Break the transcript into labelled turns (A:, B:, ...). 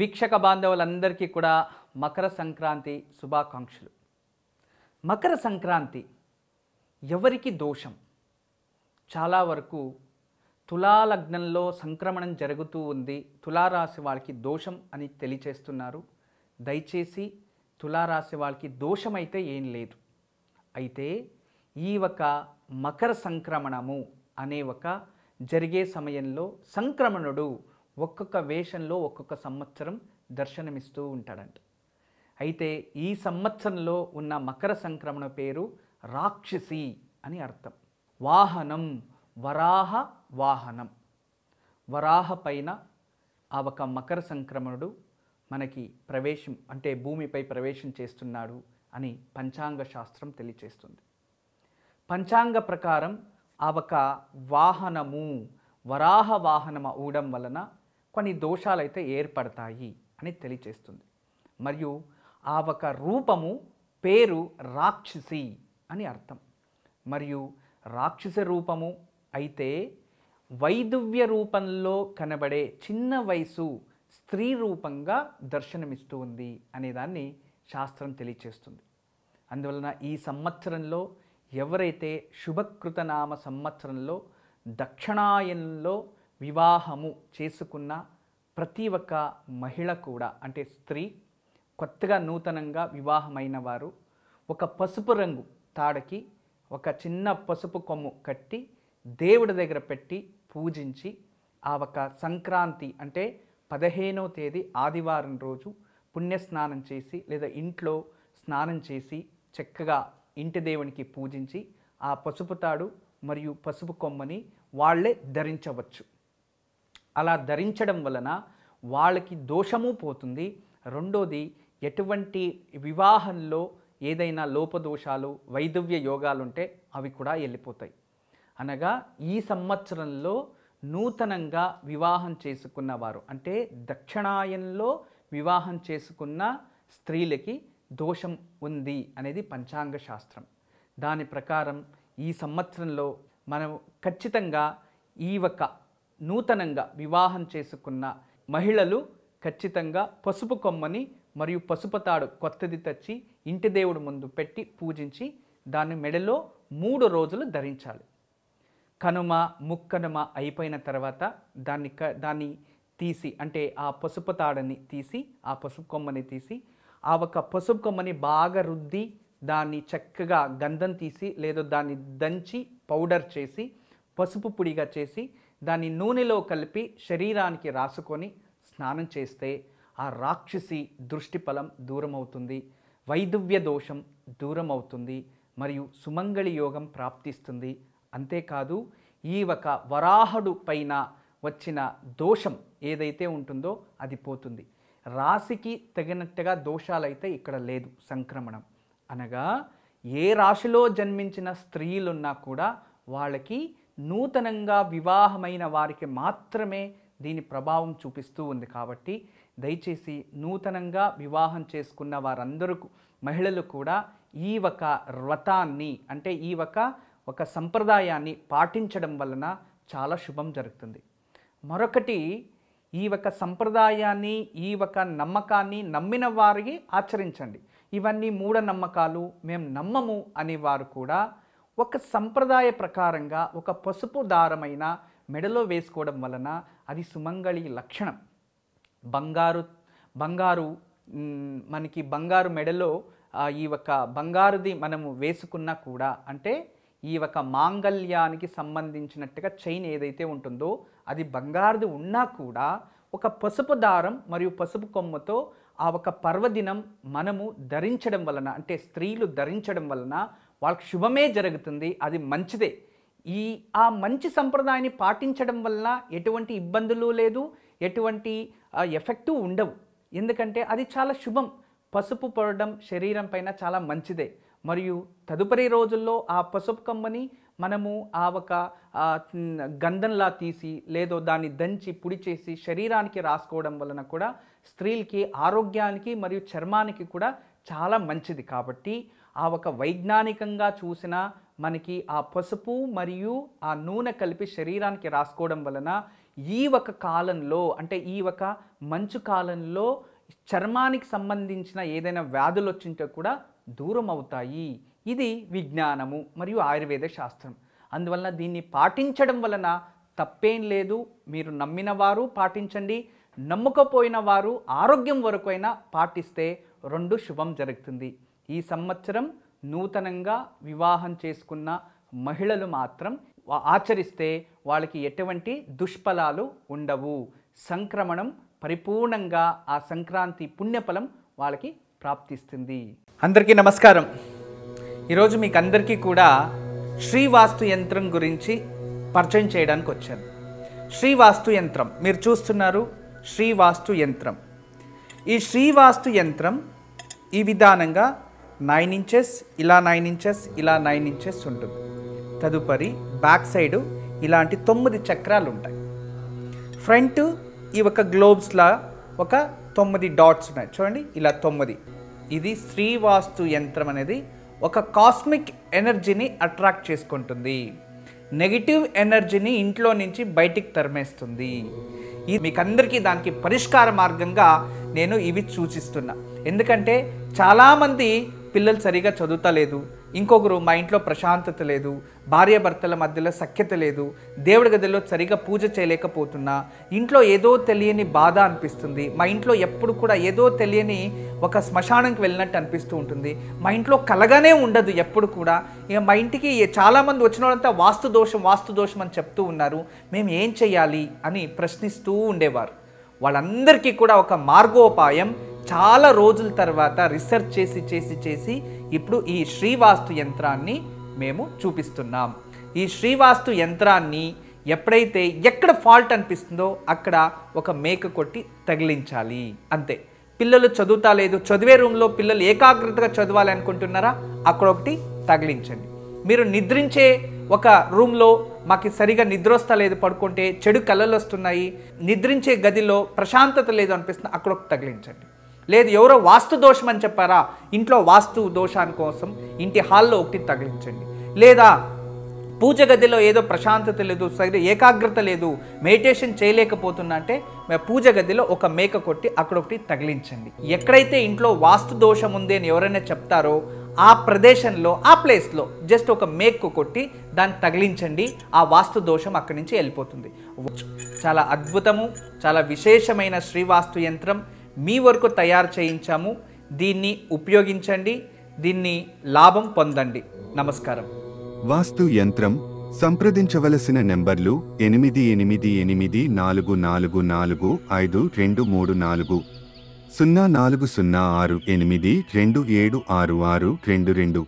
A: వీక్షక బాంధవులందరికీ కూడా మకర సంక్రాంతి శుభాకాంక్షలు మకర సంక్రాంతి ఎవరికి దోషం చాలా వరకు తులాలగ్నంలో సంక్రమణం జరుగుతూ ఉంది తులారాశి వాళ్ళకి దోషం అని తెలియచేస్తున్నారు దయచేసి తులారాశి వాళ్ళకి దోషమైతే ఏం లేదు అయితే ఈ ఒక మకర సంక్రమణము అనే ఒక జరిగే సమయంలో సంక్రమణుడు ఒక్కొక్క వేషంలో ఒక్కొక్క సంవత్సరం దర్శనమిస్తూ ఉంటాడంట అయితే ఈ సంవత్సరంలో ఉన్న మకర సంక్రమణ పేరు రాక్షసి అని అర్థం వాహనం వరాహ వాహనం వరాహ పైన ఆ ఒక మకర సంక్రమణుడు మనకి ప్రవేశం అంటే భూమిపై ప్రవేశం చేస్తున్నాడు అని పంచాంగ శాస్త్రం తెలియచేస్తుంది పంచాంగ ప్రకారం ఆ ఒక వాహనము వరాహ వాహనం అవడం వలన కొన్ని దోషాలైతే ఏర్పడతాయి అని తెలియచేస్తుంది మరియు ఆ ఒక రూపము పేరు రాక్షసి అని అర్థం మరియు రాక్షస రూపము అయితే వైదువ్య రూపంలో కనబడే చిన్న వయసు స్త్రీ రూపంగా దర్శనమిస్తూ ఉంది అనేదాన్ని శాస్త్రం తెలియచేస్తుంది అందువలన ఈ సంవత్సరంలో ఎవరైతే శుభకృతనామ సంవత్సరంలో దక్షిణాయనంలో వివాహము చేసుకున్న ప్రతి ఒక్క మహిళ కూడా అంటే స్త్రీ కొత్తగా నూతనంగా వివాహమైన వారు ఒక పసుపు రంగు తాడకి ఒక చిన్న పసుపు కొమ్ము కట్టి దేవుడి దగ్గర పెట్టి పూజించి ఆ ఒక సంక్రాంతి అంటే పదిహేనో తేదీ ఆదివారం రోజు పుణ్యస్నానం చేసి లేదా ఇంట్లో స్నానం చేసి చక్కగా ఇంటి దేవునికి పూజించి ఆ పసుపు తాడు మరియు పసుపు కొమ్మని వాళ్ళే ధరించవచ్చు అలా ధరించడం వలన వాళ్ళకి దోషము పోతుంది రెండోది ఎటువంటి వివాహంలో ఏదైనా లోపదోషాలు వైదవ్య యోగాలుంటే అవి కూడా వెళ్ళిపోతాయి అనగా ఈ సంవత్సరంలో నూతనంగా వివాహం చేసుకున్న వారు అంటే దక్షిణాయనంలో వివాహం చేసుకున్న స్త్రీలకి దోషం ఉంది అనేది పంచాంగ శాస్త్రం దాని ప్రకారం ఈ సంవత్సరంలో మనం ఖచ్చితంగా ఈ ఒక నూతనంగా వివాహం చేసుకున్న మహిళలు ఖచ్చితంగా పసుపు కొమ్మని మరియు పసుపుతాడు కొత్తది తెచ్చి ఇంటి దేవుడు ముందు పెట్టి పూజించి దాన్ని మెడలో మూడు రోజులు ధరించాలి కనుమ ముక్కనుమ అయిపోయిన తర్వాత దాన్ని క దాన్ని తీసి అంటే ఆ పసుపు తాడని తీసి ఆ పసుపు కొమ్మని తీసి ఆ ఒక పసుపు కొమ్మని బాగా రుద్ది దాన్ని చక్కగా గంధం తీసి లేదా దాన్ని దంచి పౌడర్ చేసి పసుపు పొడిగా చేసి దాన్ని నూనెలో కలిపి శరీరానికి రాసుకొని స్నానం చేస్తే ఆ రాక్షసి దృష్టి ఫలం దూరమవుతుంది వైదువ్య దోషం దూరం అవుతుంది మరియు సుమంగళి యోగం ప్రాప్తిస్తుంది అంతేకాదు ఈ ఒక వరాహుడు పైన వచ్చిన దోషం ఏదైతే ఉంటుందో అది పోతుంది రాశికి తగినట్టుగా దోషాలైతే ఇక్కడ లేదు సంక్రమణం అనగా ఏ రాశిలో జన్మించిన స్త్రీలున్నా కూడా వాళ్ళకి నూతనంగా వివాహమైన వారికి మాత్రమే దీని ప్రభావం చూపిస్తూ ఉంది కాబట్టి దయచేసి నూతనంగా వివాహం చేసుకున్న వారందరూ మహిళలు కూడా ఈ ఒక వ్రతాన్ని అంటే ఈ ఒక ఒక సంప్రదాయాన్ని పాటించడం వలన చాలా శుభం జరుగుతుంది మరొకటి ఈ ఒక సంప్రదాయాన్ని ఈ ఒక నమ్మకాన్ని నమ్మిన వారికి ఆచరించండి ఇవన్నీ మూఢనమ్మకాలు మేము నమ్మము అనేవారు కూడా ఒక సంప్రదాయ ప్రకారంగా ఒక పసుపు దారమైన మెడలో వేసుకోవడం వలన అది సుమంగళి లక్షణం బంగారు బంగారు మనకి బంగారు మెడలో ఈ ఒక బంగారుది మనము వేసుకున్నా కూడా అంటే ఈ ఒక మాంగళ్యానికి సంబంధించినట్టుగా చైన్ ఏదైతే ఉంటుందో అది బంగారుది ఉన్నా కూడా ఒక పసుపు దారం మరియు పసుపు కొమ్మతో ఆ ఒక పర్వదినం మనము ధరించడం వలన అంటే స్త్రీలు ధరించడం వలన వాళ్ళకి శుభమే జరుగుతుంది అది మంచిదే ఈ ఆ మంచి సంప్రదాయాన్ని పాటించడం వలన ఎటువంటి ఇబ్బందులు లేదు ఎటువంటి ఎఫెక్టు ఉండవు ఎందుకంటే అది చాలా శుభం పసుపు పడడం శరీరం పైన చాలా మంచిదే మరియు తదుపరి రోజుల్లో ఆ పసుపు కమ్మని మనము ఆ ఒక గంధంలా తీసి లేదో దాన్ని దంచి పుడి చేసి శరీరానికి రాసుకోవడం వలన కూడా స్త్రీలకి ఆరోగ్యానికి మరియు చర్మానికి కూడా చాలా మంచిది కాబట్టి ఆ ఒక వైజ్ఞానికంగా చూసిన మనకి ఆ పసుపు మరియు ఆ నూనె కలిపి శరీరానికి రాసుకోవడం వలన ఈ ఒక కాలంలో అంటే ఈ ఒక మంచు కాలంలో చర్మానికి సంబంధించిన ఏదైనా వ్యాధులు వచ్చింటే కూడా దూరం అవుతాయి ఇది విజ్ఞానము మరియు ఆయుర్వేద శాస్త్రం అందువలన దీన్ని పాటించడం వలన తప్పేం లేదు మీరు నమ్మిన వారు పాటించండి నమ్మకపోయిన వారు ఆరోగ్యం వరకైనా పాటిస్తే రెండు శుభం జరుగుతుంది ఈ సంవత్సరం నూతనంగా వివాహం చేసుకున్న మహిళలు మాత్రం ఆచరిస్తే వాళ్ళకి ఎటువంటి దుష్ఫలాలు ఉండవు సంక్రమణం పరిపూర్ణంగా ఆ సంక్రాంతి పుణ్యఫలం వాళ్ళకి ప్రాప్తిస్తుంది అందరికీ నమస్కారం ఈరోజు మీకు అందరికీ కూడా శ్రీవాస్తు యంత్రం గురించి పరిచయం చేయడానికి వచ్చాను శ్రీవాస్తు యంత్రం మీరు చూస్తున్నారు శ్రీవాస్తు యంత్రం ఈ శ్రీవాస్తు యంత్రం ఈ విధానంగా నైన్ ఇంచెస్ ఇలా నైన్ ఇంచెస్ ఇలా నైన్ ఇంచెస్ ఉంటుంది తదుపరి బ్యాక్ సైడు ఇలాంటి తొమ్మిది చక్రాలు ఉంటాయి ఫ్రంట్ ఈ ఒక గ్లోబ్స్లా ఒక తొమ్మిది డాట్స్ ఉన్నాయి చూడండి ఇలా తొమ్మిది ఇది శ్రీవాస్తు యంత్రం అనేది ఒక కాస్మిక్ ఎనర్జీని అట్రాక్ట్ చేసుకుంటుంది నెగిటివ్ ఎనర్జీని ఇంట్లో నుంచి బయటికి తరిమేస్తుంది ఇది మీకు అందరికీ దానికి పరిష్కార మార్గంగా నేను ఇవి సూచిస్తున్నా ఎందుకంటే చాలామంది పిల్లలు సరిగా చదువుతలేదు ఇంకొకరు మా ఇంట్లో ప్రశాంతత లేదు భార్యాభర్తల మధ్యలో సఖ్యత లేదు దేవుడి గదిలో సరిగా పూజ చేయలేకపోతున్నా ఇంట్లో ఏదో తెలియని బాధ అనిపిస్తుంది మా ఇంట్లో ఎప్పుడు కూడా ఏదో తెలియని ఒక శ్మశానంకి వెళ్ళినట్టు అనిపిస్తూ ఉంటుంది మా ఇంట్లో కలగానే ఉండదు ఎప్పుడు కూడా ఇక మా ఇంటికి చాలామంది వచ్చిన వాళ్ళంతా వాస్తు దోషం వాస్తు దోషం అని చెప్తూ ఉన్నారు మేము ఏం చేయాలి అని ప్రశ్నిస్తూ ఉండేవారు వాళ్ళందరికీ కూడా ఒక మార్గోపాయం చాలా రోజుల తర్వాత రీసెర్చ్ చేసి చేసి చేసి ఇప్పుడు ఈ శ్రీవాస్తు యంత్రాన్ని మేము చూపిస్తున్నాం ఈ శ్రీవాస్తు యంత్రాన్ని ఎప్పుడైతే ఎక్కడ ఫాల్ట్ అనిపిస్తుందో అక్కడ ఒక మేక కొట్టి తగిలించాలి అంతే పిల్లలు చదువుతా లేదు చదివే రూమ్లో పిల్లలు ఏకాగ్రతగా చదవాలి అనుకుంటున్నారా అక్కడ ఒకటి తగిలించండి మీరు నిద్రించే ఒక రూమ్లో మాకు సరిగా నిద్ర వస్తా లేదు పడుకుంటే చెడు కళలు వస్తున్నాయి నిద్రించే గదిలో ప్రశాంతత లేదు అనిపిస్తుంది అక్కడ ఒకటి తగిలించండి లేదు ఎవరో వాస్తు దోషం అని చెప్పారా ఇంట్లో వాస్తు దోషాని కోసం ఇంటి హాల్లో ఒకటి తగిలించండి లేదా పూజ గదిలో ఏదో ప్రశాంతత లేదు సరే ఏకాగ్రత లేదు మెడిటేషన్ చేయలేకపోతున్నా అంటే పూజ గదిలో ఒక మేక కొట్టి అక్కడ ఒకటి తగిలించండి ఎక్కడైతే ఇంట్లో వాస్తు దోషం ఉంది అని ఎవరైనా చెప్తారో ఆ ప్రదేశంలో ఆ ప్లేస్లో జస్ట్ ఒక మేక్కు కొట్టి దాన్ని తగిలించండి ఆ వాస్తు దోషం అక్కడి నుంచి వెళ్ళిపోతుంది చాలా అద్భుతము చాలా విశేషమైన శ్రీవాస్తు యంత్రం మీ వరకు తయారు చేయించాము దీన్ని ఉపయోగించండి దీన్ని లాభం పొందండి నమస్కారం వాస్తు యంత్రం సంప్రదించవలసిన నెంబర్లు ఎనిమిది ఎనిమిది ఎనిమిది నాలుగు నాలుగు నాలుగు ఐదు రెండు మూడు నాలుగు సున్నా నాలుగు సున్నా ఆరు ఎనిమిది రెండు ఏడు ఆరు ఆరు రెండు రెండు